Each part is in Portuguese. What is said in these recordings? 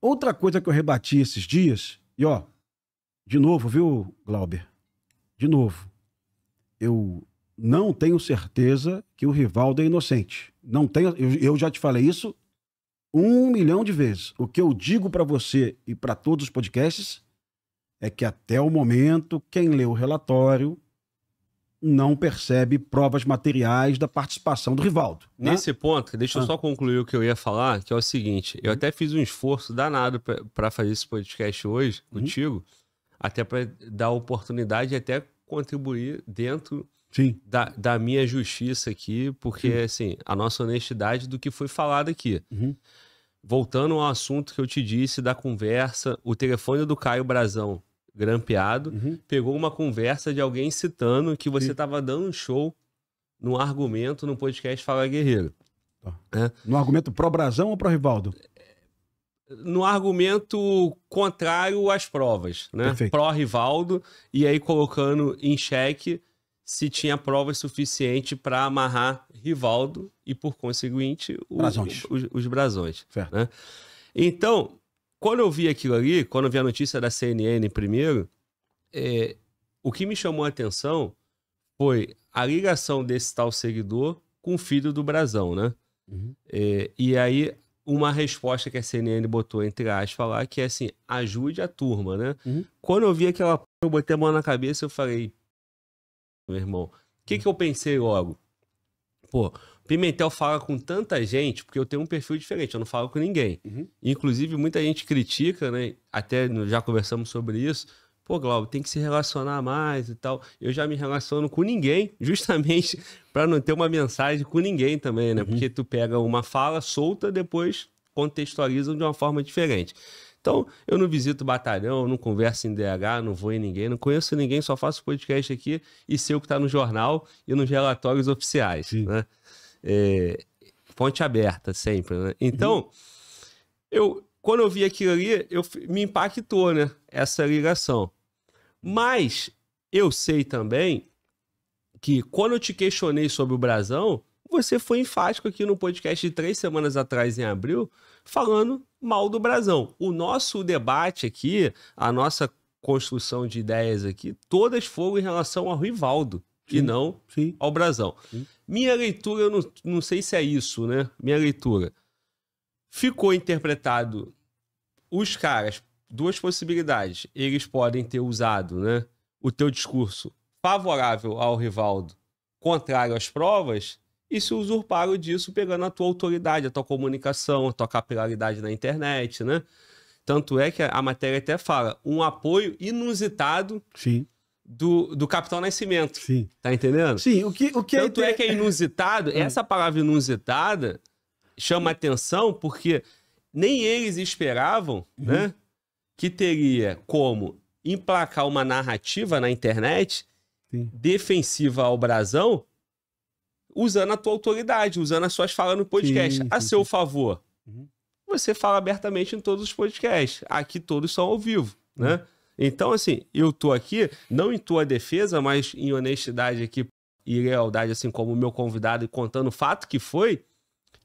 Outra coisa que eu rebati esses dias, e ó, de novo, viu, Glauber? De novo. Eu não tenho certeza que o Rivaldo é inocente. Não tenho, eu, eu já te falei isso um milhão de vezes. O que eu digo para você e para todos os podcasts é que até o momento, quem lê o relatório não percebe provas materiais da participação do Rivaldo. Né? Nesse ponto, deixa eu ah. só concluir o que eu ia falar, que é o seguinte: eu uhum. até fiz um esforço danado para fazer esse podcast hoje uhum. contigo, até para dar oportunidade e até contribuir dentro Sim. Da, da minha justiça aqui, porque assim, a nossa honestidade do que foi falado aqui. Uhum. Voltando ao assunto que eu te disse da conversa, o telefone do Caio Brazão grampeado, uhum. pegou uma conversa de alguém citando que você estava dando um show no argumento no podcast Fala Guerreiro. Tá. É. No argumento pró-Brasão ou pró-Rivaldo? No argumento contrário às provas, né? Pró-Rivaldo, e aí colocando em xeque se tinha provas suficiente para amarrar Rivaldo e, por conseguinte, o, brasões. Os, os, brasões. Né? Então, quando eu vi aquilo ali, quando eu vi a notícia da CNN primeiro, é, o que me chamou a atenção foi a ligação desse tal seguidor com o filho do Brasão, né? Uhum. É, e aí, uma resposta que a CNN botou entre aspas lá, que é assim, ajude a turma, né? Uhum. Quando eu vi aquela eu botei a mão na cabeça e falei, meu irmão, o que, que eu pensei logo? Pô, Pimentel fala com tanta gente, porque eu tenho um perfil diferente, eu não falo com ninguém. Uhum. Inclusive, muita gente critica, né? Até já conversamos sobre isso. Pô, Glauber, tem que se relacionar mais e tal. Eu já me relaciono com ninguém, justamente para não ter uma mensagem com ninguém também, né? Uhum. Porque tu pega uma fala solta, depois contextualizam de uma forma diferente. Então, eu não visito batalhão, não converso em DH, não vou em ninguém, não conheço ninguém, só faço podcast aqui e sei o que está no jornal e nos relatórios oficiais. Né? É, fonte aberta sempre, né? Então, uhum. eu, quando eu vi aquilo ali, eu, me impactou, né? Essa ligação. Mas eu sei também que quando eu te questionei sobre o Brasão, você foi enfático aqui no podcast de três semanas atrás, em abril, falando mal do Brasão. O nosso debate aqui, a nossa construção de ideias aqui, todas foram em relação ao Rivaldo e não sim. ao brasão. Sim. Minha leitura, eu não, não sei se é isso, né? Minha leitura. Ficou interpretado os caras, duas possibilidades. Eles podem ter usado né, o teu discurso favorável ao Rivaldo, contrário às provas, e se usurparam disso pegando a tua autoridade, a tua comunicação, a tua capilaridade na internet, né? Tanto é que a matéria até fala um apoio inusitado Sim do, do Capitão Nascimento. Sim. Tá entendendo? Sim, o que, o que é Tanto é, é que é inusitado, ah. essa palavra inusitada chama atenção porque nem eles esperavam, uhum. né? Que teria como emplacar uma narrativa na internet Sim. defensiva ao brasão usando a tua autoridade, usando as suas falas no podcast. Sim, a seu sim. favor. Uhum. Você fala abertamente em todos os podcasts. Aqui todos são ao vivo, uhum. né? Então, assim, eu tô aqui, não em tua defesa, mas em honestidade aqui e lealdade, assim como o meu convidado, e contando o fato que foi,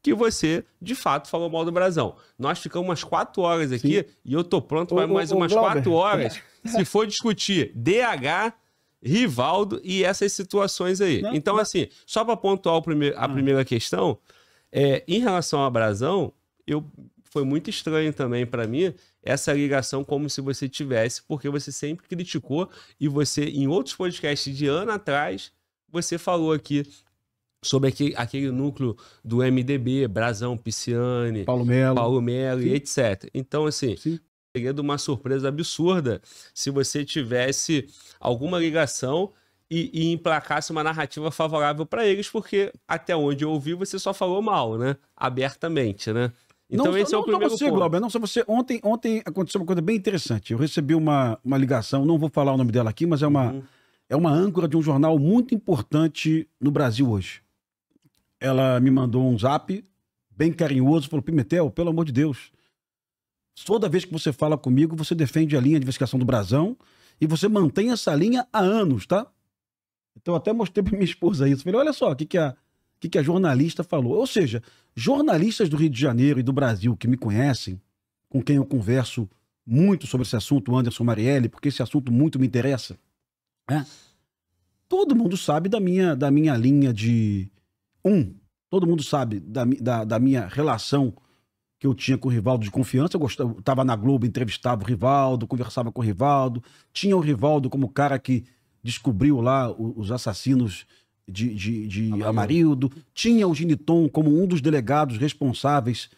que você, de fato, falou mal do Brasão. Nós ficamos umas quatro horas aqui Sim. e eu tô pronto para mais o, umas Glauber. quatro horas se for discutir DH, Rivaldo e essas situações aí. Não, então, não. assim, só para pontuar a ah. primeira questão, é, em relação ao Brasão, eu foi muito estranho também para mim essa ligação como se você tivesse, porque você sempre criticou e você, em outros podcasts de ano atrás, você falou aqui sobre aquele, aquele núcleo do MDB, Brasão, Pisciani, Paulo Melo, Paulo Melo e etc. Então, assim, Sim. seria uma surpresa absurda se você tivesse alguma ligação e, e emplacasse uma narrativa favorável para eles, porque até onde eu ouvi você só falou mal, né? Abertamente, né? Então não, esse não é o primeiro só você, ponto. Glauber, não só você. Ontem, ontem aconteceu uma coisa bem interessante. Eu recebi uma, uma ligação, não vou falar o nome dela aqui, mas é uma, uhum. é uma âncora de um jornal muito importante no Brasil hoje. Ela me mandou um zap bem carinhoso, falou, Pimentel, pelo amor de Deus, toda vez que você fala comigo, você defende a linha de investigação do Brasão e você mantém essa linha há anos, tá? Então eu até mostrei para minha esposa isso. Falei, olha só, o que, que é a que, que a jornalista falou. Ou seja, jornalistas do Rio de Janeiro e do Brasil que me conhecem, com quem eu converso muito sobre esse assunto, Anderson Marielle, porque esse assunto muito me interessa, né? todo mundo sabe da minha, da minha linha de. Um, todo mundo sabe da, da, da minha relação que eu tinha com o Rivaldo de confiança. Eu estava na Globo, entrevistava o Rivaldo, conversava com o Rivaldo. Tinha o Rivaldo como cara que descobriu lá os assassinos de, de, de Amarildo. Amarildo. Tinha o Giniton como um dos delegados responsáveis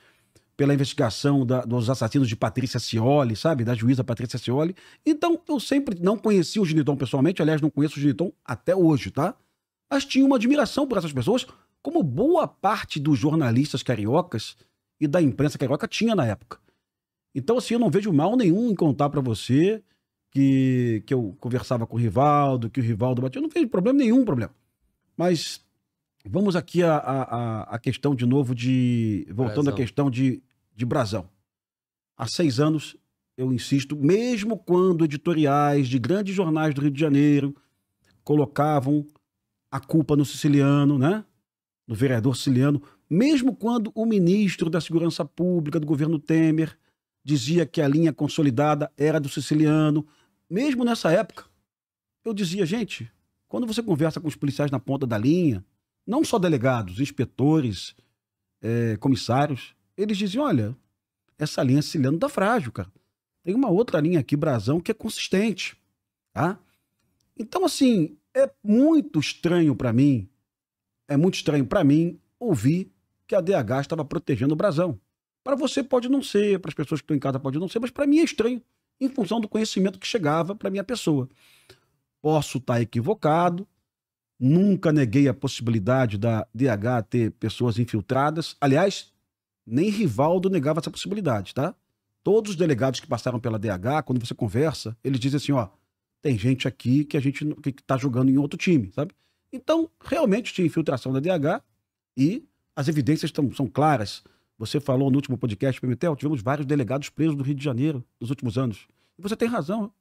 pela investigação da, dos assassinos de Patrícia Cioli, sabe? Da juíza Patrícia Cioli. Então, eu sempre não conheci o Giniton pessoalmente, aliás, não conheço o Giniton até hoje, tá? Mas tinha uma admiração por essas pessoas, como boa parte dos jornalistas cariocas e da imprensa carioca tinha na época. Então, assim, eu não vejo mal nenhum em contar para você que, que eu conversava com o Rivaldo, que o Rivaldo batia. Eu não vejo problema nenhum problema. Mas vamos aqui a, a, a questão de novo de. Voltando Brasão. à questão de, de Brasão. Há seis anos, eu insisto, mesmo quando editoriais de grandes jornais do Rio de Janeiro colocavam a culpa no siciliano, né? No vereador siciliano, mesmo quando o ministro da Segurança Pública do governo Temer dizia que a linha consolidada era do siciliano, mesmo nessa época, eu dizia, gente, quando você conversa com os policiais na ponta da linha, não só delegados, inspetores, é, comissários, eles dizem: olha, essa linha cilindro tá frágil, cara. Tem uma outra linha aqui, Brasão, que é consistente, tá? Então, assim, é muito estranho para mim, é muito estranho para mim ouvir que a DH estava protegendo o Brasão. Para você pode não ser, para as pessoas que estão em casa pode não ser, mas para mim é estranho, em função do conhecimento que chegava para minha pessoa. Posso estar equivocado, nunca neguei a possibilidade da DH ter pessoas infiltradas. Aliás, nem Rivaldo negava essa possibilidade, tá? Todos os delegados que passaram pela DH, quando você conversa, eles dizem assim, ó, tem gente aqui que a gente que tá jogando em outro time, sabe? Então, realmente tinha infiltração da DH e as evidências tão, são claras. Você falou no último podcast, Pimentel, tivemos vários delegados presos do Rio de Janeiro nos últimos anos. E você tem razão,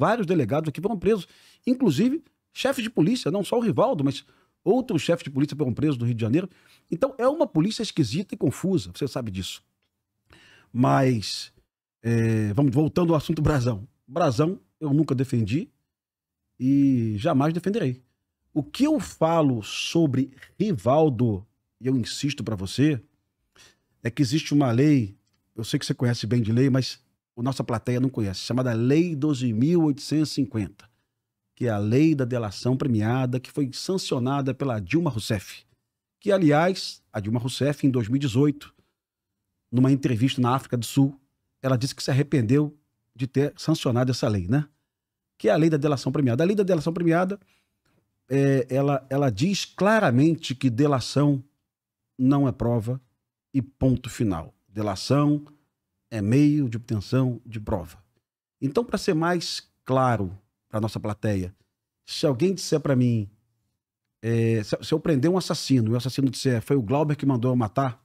Vários delegados aqui foram presos, inclusive chefes de polícia, não só o Rivaldo, mas outros chefes de polícia foram presos do Rio de Janeiro. Então é uma polícia esquisita e confusa, você sabe disso. Mas, é, vamos voltando ao assunto Brasão. Brasão eu nunca defendi e jamais defenderei. O que eu falo sobre Rivaldo, e eu insisto para você, é que existe uma lei, eu sei que você conhece bem de lei, mas o nossa plateia não conhece, chamada Lei 12.850, que é a lei da delação premiada, que foi sancionada pela Dilma Rousseff. Que, aliás, a Dilma Rousseff, em 2018, numa entrevista na África do Sul, ela disse que se arrependeu de ter sancionado essa lei, né? Que é a lei da delação premiada. A lei da delação premiada, é, ela, ela diz claramente que delação não é prova e ponto final. Delação é meio de obtenção de prova. Então, para ser mais claro para nossa plateia, se alguém disser para mim, é, se eu prender um assassino e o assassino disser foi o Glauber que mandou eu matar,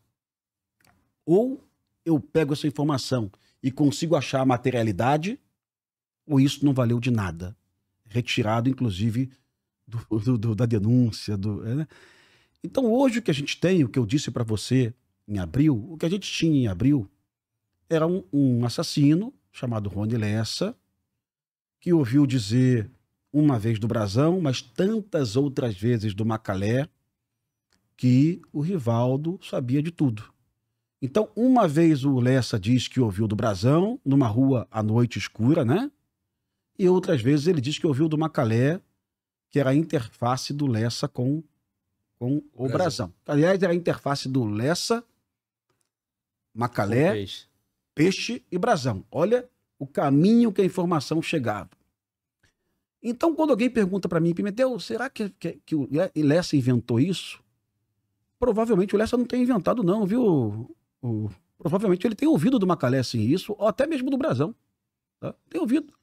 ou eu pego essa informação e consigo achar a materialidade, ou isso não valeu de nada. Retirado, inclusive, do, do, do, da denúncia. É, né? Então, hoje o que a gente tem, o que eu disse para você em abril, o que a gente tinha em abril era um, um assassino chamado Rony Lessa, que ouviu dizer uma vez do Brasão, mas tantas outras vezes do Macalé, que o Rivaldo sabia de tudo. Então, uma vez o Lessa diz que ouviu do Brasão, numa rua à noite escura, né? E outras vezes ele diz que ouviu do Macalé, que era a interface do Lessa com, com o Brasão. Aliás, era a interface do Lessa, Macalé, Peixe e Brasão. Olha o caminho que a informação chegava. Então, quando alguém pergunta para mim, Pimentel, será que, que, que o Lessa inventou isso? Provavelmente o Lessa não tem inventado, não, viu? O, provavelmente ele tem ouvido do Macalé assim, isso, ou até mesmo do Brasão. Tá? Tem ouvido.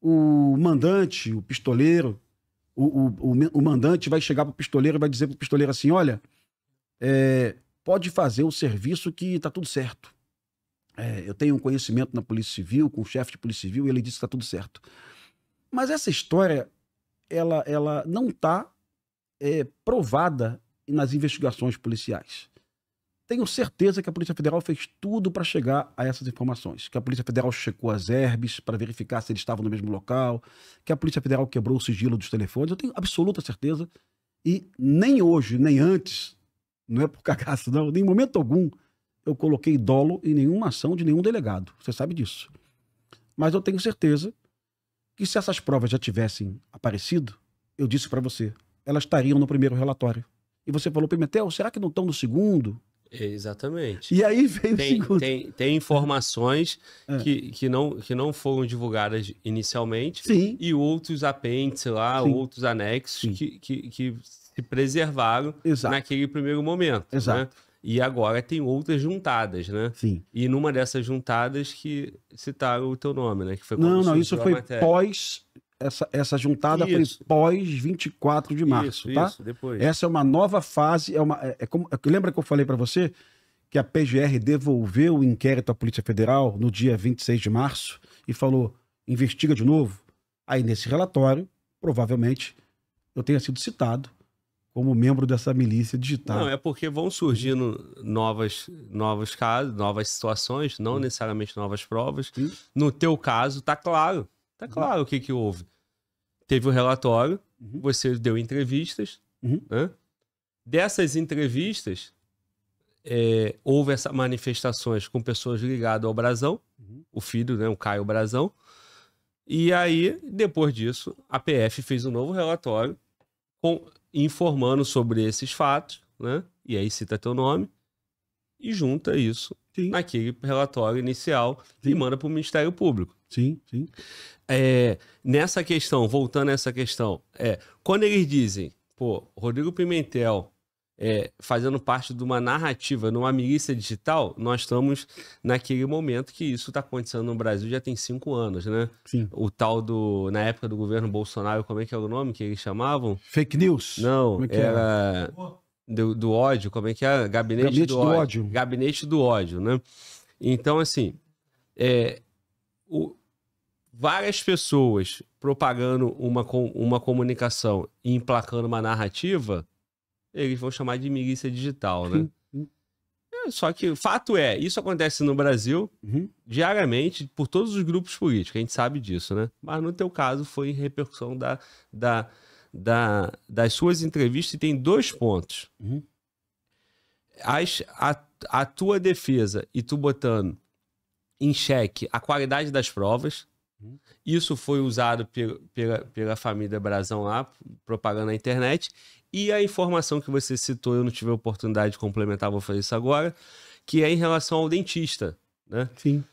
O mandante, o pistoleiro, o, o, o, o mandante vai chegar para o pistoleiro e vai dizer para o pistoleiro assim: olha, é, pode fazer o serviço que tá tudo certo é, eu tenho um conhecimento na Polícia Civil, com o chefe de Polícia Civil, e ele disse que está tudo certo. Mas essa história, ela, ela não está é, provada nas investigações policiais. Tenho certeza que a Polícia Federal fez tudo para chegar a essas informações. Que a Polícia Federal checou as herbes para verificar se eles estavam no mesmo local, que a Polícia Federal quebrou o sigilo dos telefones. Eu tenho absoluta certeza. E nem hoje, nem antes, não é por cagaço, não, nem em momento algum, eu coloquei dolo em nenhuma ação de nenhum delegado. Você sabe disso. Mas eu tenho certeza que se essas provas já tivessem aparecido, eu disse para você, elas estariam no primeiro relatório. E você falou, Pimentel, será que não estão no segundo? Exatamente. E aí vem tem, o segundo. Tem, tem informações é. que, que, não, que não foram divulgadas inicialmente Sim. e outros apêndices lá, Sim. outros anexos que, que, que se preservaram Exato. naquele primeiro momento. Exato. Né? E agora tem outras juntadas, né? Sim. E numa dessas juntadas que citaram o teu nome, né? Que foi não, não, isso foi matéria. pós essa, essa juntada isso. foi pós 24 de março, isso, tá? Isso, depois. Essa é uma nova fase, é uma é, é como é, lembra que eu falei para você que a PGR devolveu o inquérito à Polícia Federal no dia 26 de março e falou: "Investiga de novo". Aí nesse relatório, provavelmente eu tenha sido citado como membro dessa milícia digital. Não, é porque vão surgindo novas, novos casos, novas situações, não necessariamente novas provas. No teu caso, tá claro. Tá uhum. claro o que, que houve. Teve o um relatório, uhum. você deu entrevistas. Uhum. Né? Dessas entrevistas, é, houve essas manifestações com pessoas ligadas ao Brasão, uhum. o filho, né, o Caio Brasão. E aí, depois disso, a PF fez um novo relatório com informando sobre esses fatos, né? E aí cita teu nome e junta isso sim. naquele relatório inicial sim. e manda para o Ministério Público. Sim, sim. É, nessa questão, voltando a essa questão, é, quando eles dizem, pô, Rodrigo Pimentel é, fazendo parte de uma narrativa, numa milícia digital, nós estamos naquele momento que isso está acontecendo no Brasil já tem cinco anos, né? Sim. O tal do. Na época do governo Bolsonaro, como é que é o nome que eles chamavam? Fake news. Não, é, é era. É? Do, do, ódio, como é que é? Gabinete, Gabinete do, do ódio. ódio. Gabinete do ódio, né? Então, assim. É, o, várias pessoas propagando uma, uma comunicação e emplacando uma narrativa eles vão chamar de milícia digital, né? Uhum. É, só que o fato é, isso acontece no Brasil uhum. diariamente por todos os grupos políticos, a gente sabe disso, né? Mas no teu caso foi em repercussão da, da, da, das suas entrevistas e tem dois pontos. Uhum. As, a, a tua defesa e tu botando em xeque a qualidade das provas, uhum. isso foi usado pela, pela, pela família Brasão lá, propagando na internet. E a informação que você citou, eu não tive a oportunidade de complementar, vou fazer isso agora, que é em relação ao dentista, né? Sim.